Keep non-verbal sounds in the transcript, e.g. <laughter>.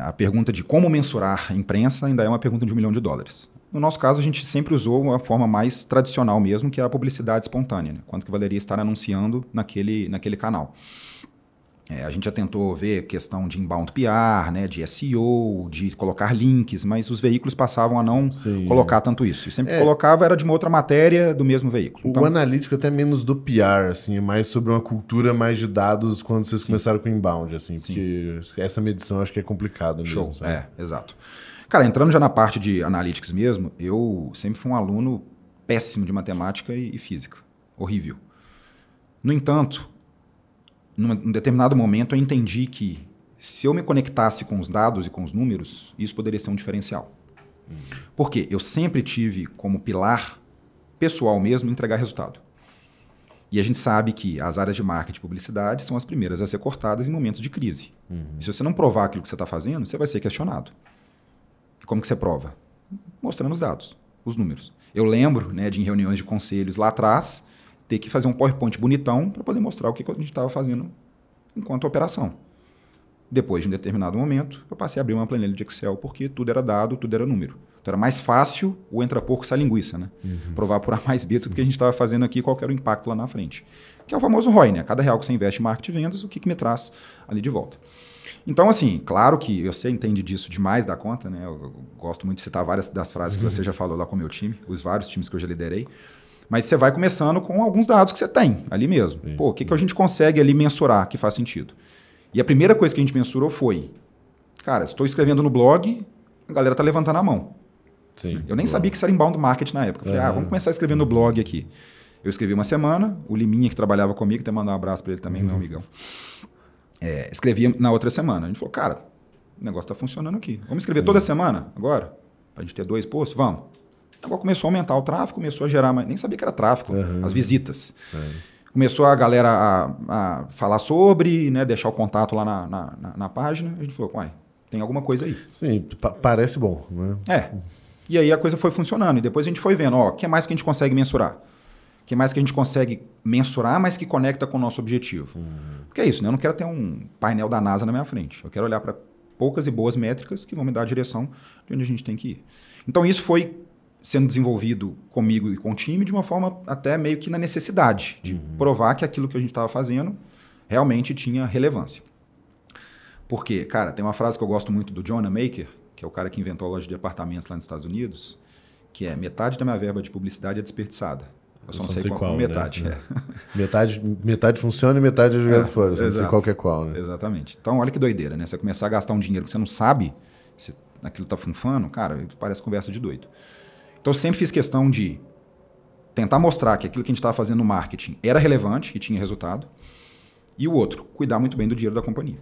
a pergunta de como mensurar a imprensa ainda é uma pergunta de um milhão de dólares. No nosso caso, a gente sempre usou a forma mais tradicional mesmo, que é a publicidade espontânea. Né? Quanto que valeria estar anunciando naquele, naquele canal? É, a gente já tentou ver questão de inbound PR, né, de SEO, de colocar links, mas os veículos passavam a não Sim. colocar tanto isso. E sempre é. que colocava era de uma outra matéria do mesmo veículo. O então, analítico é até menos do PR, assim, é mais sobre uma cultura mais de dados quando vocês Sim. começaram com inbound, assim, Sim. porque essa medição acho que é complicado Show. Sabe? É, exato. Cara, entrando já na parte de analytics mesmo, eu sempre fui um aluno péssimo de matemática e, e física, horrível. No entanto, num determinado momento, eu entendi que se eu me conectasse com os dados e com os números, isso poderia ser um diferencial. Uhum. Porque eu sempre tive como pilar pessoal mesmo entregar resultado. E a gente sabe que as áreas de marketing e publicidade são as primeiras a ser cortadas em momentos de crise. Uhum. se você não provar aquilo que você está fazendo, você vai ser questionado. E como que você prova? Mostrando os dados, os números. Eu lembro né, de em reuniões de conselhos lá atrás, ter que fazer um PowerPoint bonitão para poder mostrar o que, que a gente estava fazendo enquanto operação. Depois de um determinado momento, eu passei a abrir uma planilha de Excel, porque tudo era dado, tudo era número. Então era mais fácil o entra porco sai linguiça, né? Uhum. Provar por A mais B tudo que a gente estava fazendo aqui, qual era o impacto lá na frente. Que é o famoso ROI, né? Cada real que você investe em marketing e vendas, o que, que me traz ali de volta. Então, assim, claro que você entende disso demais da conta, né? Eu, eu gosto muito de citar várias das frases uhum. que você já falou lá com o meu time, os vários times que eu já liderei. Mas você vai começando com alguns dados que você tem ali mesmo. Isso, Pô, o que, que a gente consegue ali mensurar que faz sentido? E a primeira coisa que a gente mensurou foi: cara, estou escrevendo no blog, a galera tá levantando a mão. Sim, eu nem sabia que isso era inbound marketing na época. falei, ah, vamos começar a escrever no blog aqui. Eu escrevi uma semana, o Liminha, que trabalhava comigo, até mandar um abraço para ele também, uhum. meu <laughs> amigão. É, escrevia na outra semana. A gente falou, cara, o negócio está funcionando aqui. Vamos escrever Sim. toda semana agora? Para a gente ter dois posts? Vamos. Então começou a aumentar o tráfego, começou a gerar, mas nem sabia que era tráfego, uhum. as visitas. Uhum. Começou a galera a, a, falar sobre, né, deixar o contato lá na, na, na, na página. A gente falou, uai, tem alguma coisa aí. Sim, pa parece bom. Né? É. E aí a coisa foi funcionando. E depois a gente foi vendo, ó, o que mais que a gente consegue mensurar? O que mais que a gente consegue mensurar, mas que conecta com o nosso objetivo? Uhum. Porque é isso, né? Eu não quero ter um painel da NASA na minha frente. Eu quero olhar para poucas e boas métricas que vão me dar a direção de onde a gente tem que ir. Então isso foi sendo desenvolvido comigo e com o time de uma forma até meio que na necessidade de uhum. provar que aquilo que a gente estava fazendo realmente tinha relevância. Porque, cara, tem uma frase que eu gosto muito do Jonah Maker, que é o cara que inventou a loja de apartamentos lá nos Estados Unidos, que é metade da minha verba de publicidade é desperdiçada. Eu só não, sei, sei qual, qual né? metade. Né? É. Metade, metade funciona e metade é jogado é, fora. Eu só não sei qual que é qual. Né? Exatamente. Então, olha que doideira, né? Você começar a gastar um dinheiro que você não sabe se aquilo tá funfando, cara, parece conversa de doido. Então eu sempre fiz questão de tentar mostrar que aquilo que a gente estava fazendo no marketing era relevante e tinha resultado. E o outro, cuidar muito bem do dinheiro da companhia.